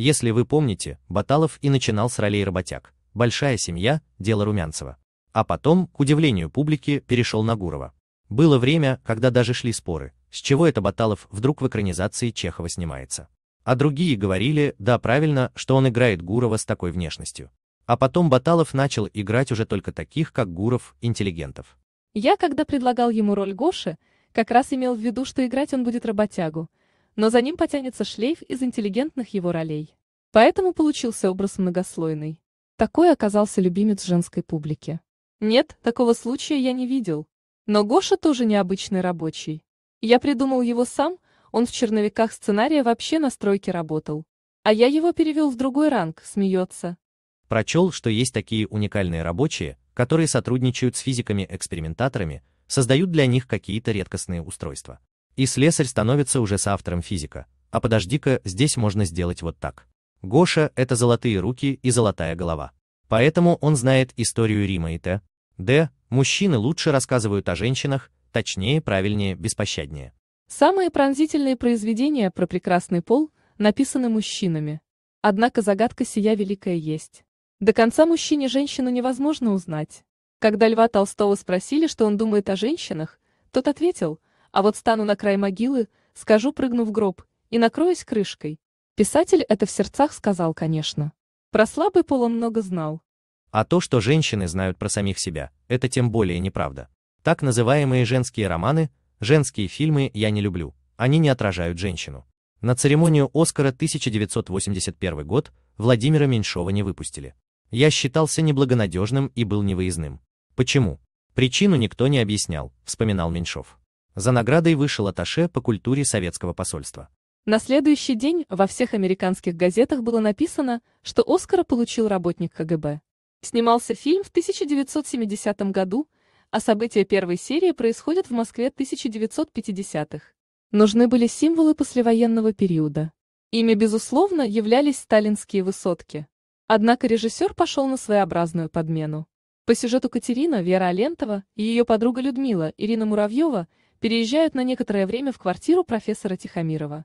Если вы помните, Баталов и начинал с ролей работяг. «Большая семья», «Дело Румянцева». А потом, к удивлению публики, перешел на Гурова. Было время, когда даже шли споры, с чего это Баталов вдруг в экранизации Чехова снимается. А другие говорили, да, правильно, что он играет Гурова с такой внешностью. А потом Баталов начал играть уже только таких, как Гуров, интеллигентов. Я, когда предлагал ему роль Гоши, как раз имел в виду, что играть он будет работягу, но за ним потянется шлейф из интеллигентных его ролей. Поэтому получился образ многослойный. Такой оказался любимец женской публики. Нет, такого случая я не видел. Но Гоша тоже необычный рабочий. Я придумал его сам, он в черновиках сценария вообще на стройке работал. А я его перевел в другой ранг, смеется. Прочел, что есть такие уникальные рабочие, которые сотрудничают с физиками-экспериментаторами, создают для них какие-то редкостные устройства. И слесарь становится уже соавтором физика. А подожди-ка, здесь можно сделать вот так. Гоша – это золотые руки и золотая голова. Поэтому он знает историю Рима и Т. Д. Мужчины лучше рассказывают о женщинах, точнее, правильнее, беспощаднее. Самые пронзительные произведения про прекрасный пол написаны мужчинами. Однако загадка сия великая есть. До конца мужчине женщину невозможно узнать. Когда Льва Толстого спросили, что он думает о женщинах, тот ответил – а вот стану на край могилы, скажу, прыгну в гроб, и накроюсь крышкой. Писатель это в сердцах сказал, конечно. Про слабый пол он много знал. А то, что женщины знают про самих себя, это тем более неправда. Так называемые женские романы, женские фильмы я не люблю, они не отражают женщину. На церемонию Оскара 1981 год Владимира Меньшова не выпустили. Я считался неблагонадежным и был невыездным. Почему? Причину никто не объяснял, вспоминал Меньшов. За наградой вышел Аташе по культуре советского посольства. На следующий день во всех американских газетах было написано, что Оскара получил работник КГБ. Снимался фильм в 1970 году, а события первой серии происходят в Москве 1950-х. Нужны были символы послевоенного периода. Ими, безусловно, являлись сталинские высотки. Однако режиссер пошел на своеобразную подмену. По сюжету Катерина Вера Алентова и ее подруга Людмила Ирина Муравьева – переезжают на некоторое время в квартиру профессора Тихомирова.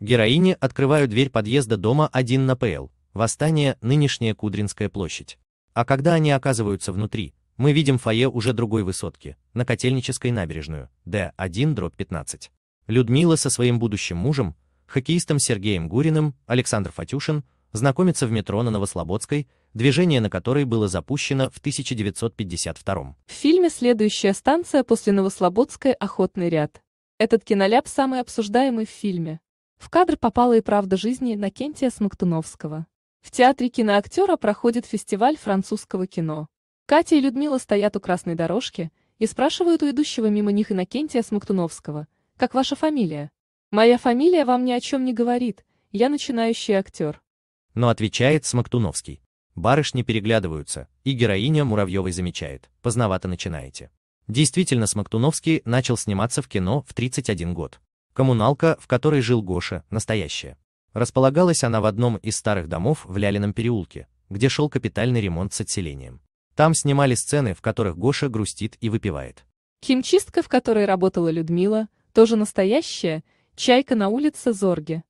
Героини открывают дверь подъезда дома 1 на ПЛ, восстание, нынешняя Кудринская площадь. А когда они оказываются внутри, мы видим фойе уже другой высотки, на Котельнической набережную, Д1-15. Людмила со своим будущим мужем, хоккеистом Сергеем Гуриным, Александр Фатюшин, знакомиться в метро на Новослободской, движение на которой было запущено в 1952. В фильме «Следующая станция после Новослободской. Охотный ряд». Этот киноляп самый обсуждаемый в фильме. В кадр попала и правда жизни Накентия Смоктуновского. В театре киноактера проходит фестиваль французского кино. Катя и Людмила стоят у красной дорожки и спрашивают у идущего мимо них Иннокентия Смоктуновского, «Как ваша фамилия?» «Моя фамилия вам ни о чем не говорит, я начинающий актер». Но отвечает Смоктуновский. Барышни переглядываются, и героиня Муравьевой замечает. Поздновато начинаете. Действительно, Смоктуновский начал сниматься в кино в 31 год. Коммуналка, в которой жил Гоша, настоящая. Располагалась она в одном из старых домов в Лялином переулке, где шел капитальный ремонт с отселением. Там снимали сцены, в которых Гоша грустит и выпивает. Химчистка, в которой работала Людмила, тоже настоящая, чайка на улице Зорге.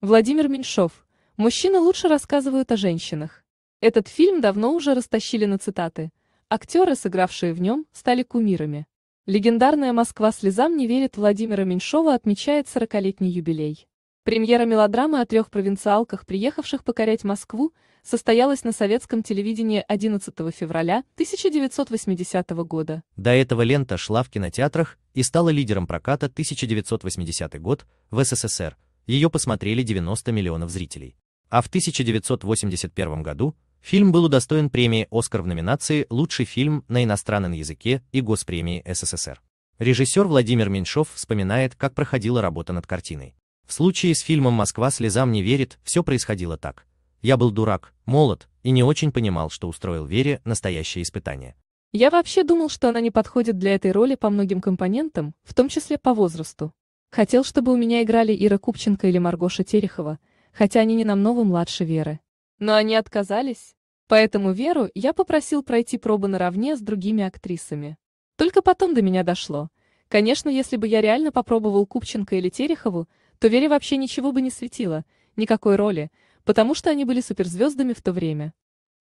Владимир Меньшов, Мужчины лучше рассказывают о женщинах. Этот фильм давно уже растащили на цитаты. Актеры, сыгравшие в нем, стали кумирами. Легендарная «Москва слезам не верит» Владимира Меньшова отмечает 40-летний юбилей. Премьера мелодрамы о трех провинциалках, приехавших покорять Москву, состоялась на советском телевидении 11 февраля 1980 года. До этого лента шла в кинотеатрах и стала лидером проката 1980 год в СССР. Ее посмотрели 90 миллионов зрителей а в 1981 году фильм был удостоен премии «Оскар» в номинации «Лучший фильм на иностранном языке» и Госпремии СССР. Режиссер Владимир Меньшов вспоминает, как проходила работа над картиной. В случае с фильмом «Москва слезам не верит» все происходило так. Я был дурак, молод и не очень понимал, что устроил Вере настоящее испытание. Я вообще думал, что она не подходит для этой роли по многим компонентам, в том числе по возрасту. Хотел, чтобы у меня играли Ира Купченко или Маргоша Терехова – хотя они не намного младше Веры. Но они отказались. Поэтому Веру я попросил пройти пробы наравне с другими актрисами. Только потом до меня дошло. Конечно, если бы я реально попробовал Купченко или Терехову, то Вере вообще ничего бы не светило, никакой роли, потому что они были суперзвездами в то время.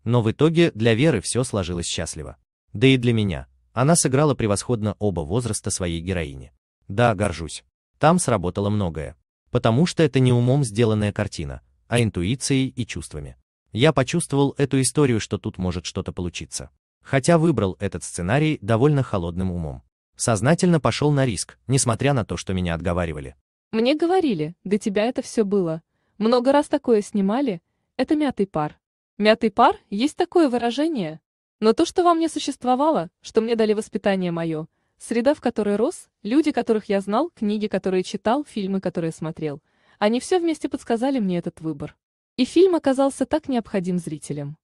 Но в итоге для Веры все сложилось счастливо. Да и для меня. Она сыграла превосходно оба возраста своей героини. Да, горжусь. Там сработало многое потому что это не умом сделанная картина, а интуицией и чувствами. Я почувствовал эту историю, что тут может что-то получиться. Хотя выбрал этот сценарий довольно холодным умом. Сознательно пошел на риск, несмотря на то, что меня отговаривали. Мне говорили, до тебя это все было. Много раз такое снимали, это мятый пар. Мятый пар, есть такое выражение. Но то, что во мне существовало, что мне дали воспитание мое, Среда, в которой рос, люди, которых я знал, книги, которые читал, фильмы, которые смотрел. Они все вместе подсказали мне этот выбор. И фильм оказался так необходим зрителям.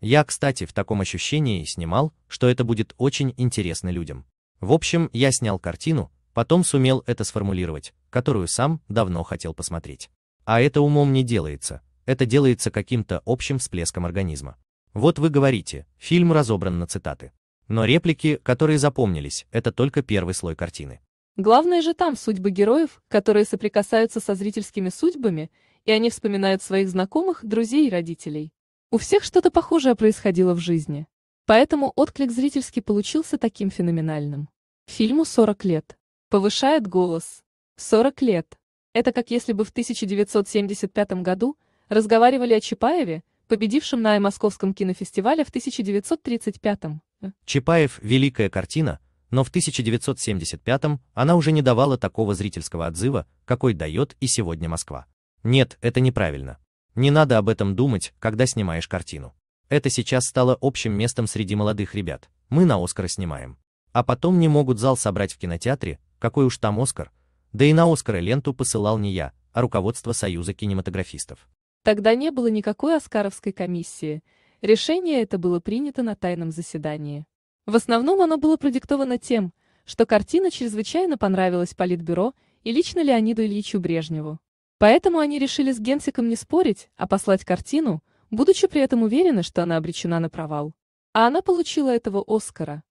Я, кстати, в таком ощущении снимал, что это будет очень интересно людям. В общем, я снял картину, потом сумел это сформулировать, которую сам давно хотел посмотреть. А это умом не делается, это делается каким-то общим всплеском организма. Вот вы говорите, фильм разобран на цитаты. Но реплики, которые запомнились, это только первый слой картины. Главное же там судьбы героев, которые соприкасаются со зрительскими судьбами, и они вспоминают своих знакомых, друзей и родителей. У всех что-то похожее происходило в жизни. Поэтому отклик зрительский получился таким феноменальным. Фильму 40 лет. Повышает голос. 40 лет. Это как если бы в 1975 году разговаривали о Чапаеве, победившим на Московском кинофестивале в 1935-м. Чапаев – великая картина, но в 1975 она уже не давала такого зрительского отзыва, какой дает и сегодня Москва. Нет, это неправильно. Не надо об этом думать, когда снимаешь картину. Это сейчас стало общим местом среди молодых ребят. Мы на Оскар снимаем. А потом не могут зал собрать в кинотеатре, какой уж там «Оскар», да и на Оскар ленту посылал не я, а руководство Союза кинематографистов. Тогда не было никакой Оскаровской комиссии. Решение это было принято на тайном заседании. В основном оно было продиктовано тем, что картина чрезвычайно понравилась Политбюро и лично Леониду Ильичу Брежневу. Поэтому они решили с Генсиком не спорить, а послать картину, будучи при этом уверены, что она обречена на провал. А она получила этого Оскара.